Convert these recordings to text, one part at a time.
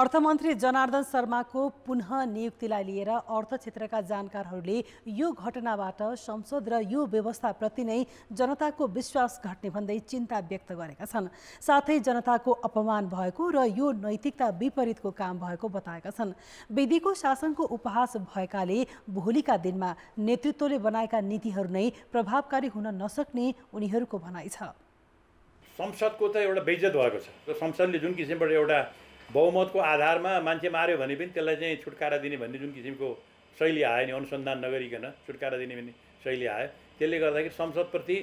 अर्थमन्त्री जनार्दन शर्माको पुनः नियुक्तिलाई लिएर अर्थ क्षेत्रका जानकारहरूले यो घटनाबाट संसद र यो व्यवस्थाप्रति नै जनताको विश्वास घट्ने भन्दै चिन्ता व्यक्त गरेका छन् साथै जनताको अपमान भएको र यो नैतिकता विपरीतको काम भएको बताएका छन् विधिको शासनको उपहास भएकाले भोलिका दिनमा नेतृत्वले बनाएका नीतिहरू नै प्रभावकारी हुन नसक्ने उनीहरूको भनाइ छ संसदको त एउटा बेजत भएको छ र संसदले जुन किसिमबाट एउटा बहुमतको आधारमा मान्छे माऱ्यो भने पनि त्यसलाई चाहिँ छुटकारा दिने भन्ने जुन किसिमको शैली आयो नि अनुसन्धान नगरिकन छुटकारा दिने भन्ने शैली आयो त्यसले गर्दाखेरि संसदप्रति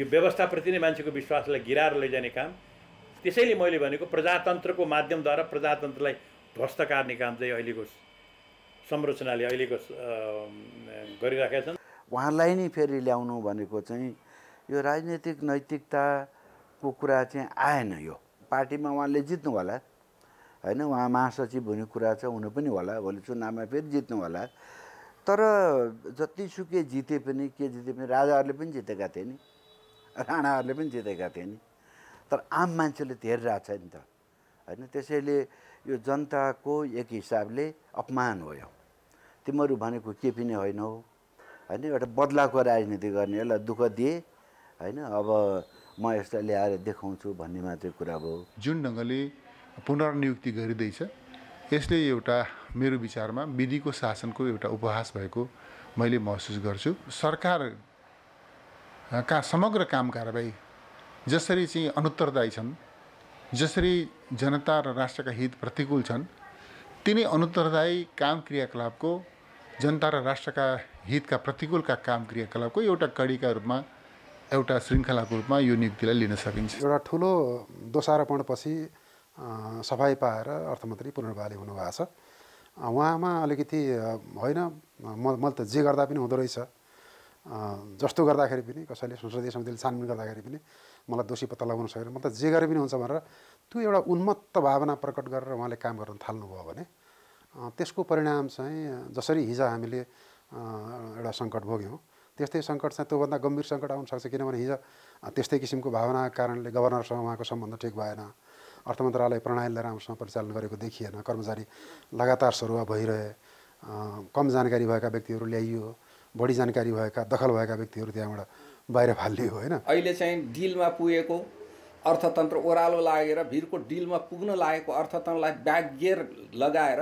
यो व्यवस्थाप्रति नै मान्छेको विश्वासलाई गिराएर लैजाने काम त्यसैले मैले भनेको प्रजातन्त्रको माध्यमद्वारा प्रजातन्त्रलाई ध्वस्त पार्ने काम चाहिँ अहिलेको संरचनाले अहिलेको गरिराखेका छन् उहाँलाई नै फेरि ल्याउनु भनेको चाहिँ यो राजनीतिक नैतिकताको कुरा चाहिँ आएन यो पार्टीमा उहाँले जित्नु होला होइन उहाँ महासचिव हुने कुरा छ हुनु पनि होला भोलि चुनावमा फेरि जित्नु होला तर जतिसुकै जिते पनि के जिते पनि राजाहरूले पनि जितेका थिए नि राणाहरूले पनि जितेका थिए नि तर आम मान्छेले छ नि त होइन त्यसैले यो जनताको एक हिसाबले अपमान हो यो तिमीहरू भनेको के पनि होइनौ होइन एउटा बदलाको राजनीति गर्ने यसलाई दुःख दिए होइन अब म यसलाई ल्याएर देखाउँछु भन्ने मात्रै कुरा भयो जुन ढङ्गले पुनर्नियुक्ति गरिँदैछ यसले एउटा मेरो विचारमा विधिको शासनको एउटा उपहास भएको मैले महसुस गर्छु सरकार का समग्र काम कारबाही जसरी चाहिँ अनुत्तरदायी छन् जसरी जनता र राष्ट्रका हित प्रतिकूल छन् तिनै अनुत्तरदायी काम क्रियाकलापको जनता र राष्ट्रका हितका प्रतिकूलका काम क्रियाकलापको एउटा कडीका रूपमा एउटा श्रृङ्खलाको रूपमा यो नियुक्तिलाई लिन सकिन्छ एउटा ठुलो दोषारोपणपछि सफाई पाएर अर्थमन्त्री पुनर्वाले हुनुभएको छ उहाँमा अलिकति होइन म मैले त जे गर्दा पनि हुँदो रहेछ जस्तो गर्दाखेरि पनि कसैले संसदीय समितिले छानबिन गर्दाखेरि पनि मलाई दोषी पत्ता लगाउन सकेन म त जे गरे पनि हुन्छ भनेर त्यो एउटा उन्मत्त भावना प्रकट गरेर उहाँले काम गर्न थाल्नुभयो भने त्यसको परिणाम चाहिँ जसरी हिजो हामीले एउटा सङ्कट भोग्यौँ त्यस्तै सङ्कट चाहिँ त्योभन्दा गम्भीर सङ्कट सक्छ किनभने हिजो त्यस्तै किसिमको भावनाको कारणले गभर्नरसँग उहाँको सम्बन्ध ठिक भएन अर्थ मन्त्रालय प्रणालीलाई राम्रोसँग परिचालन गरेको देखिएन कर्मचारी लगातार सरुवा भइरहे कम जानकारी भएका व्यक्तिहरू ल्याइयो बढी जानकारी भएका दखल भएका व्यक्तिहरू त्यहाँबाट बाहिर फालियो होइन अहिले चाहिँ डिलमा पुगेको अर्थतन्त्र ओह्रालो लागेर भिरको डिलमा पुग्न लागेको अर्थतन्त्रलाई ब्यागेर लगाएर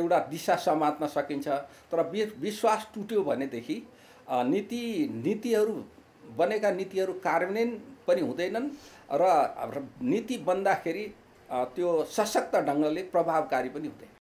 एउटा दिशा समात्न सकिन्छ तर विश्वास टुट्यो भनेदेखि नीति नीतिहरू बनेका नीतिहरू कार्यान्वयन पनि हुँदैनन् र नीति बन्दाखेरि त्यो सशक्त ढङ्गले प्रभावकारी पनि हुँदैन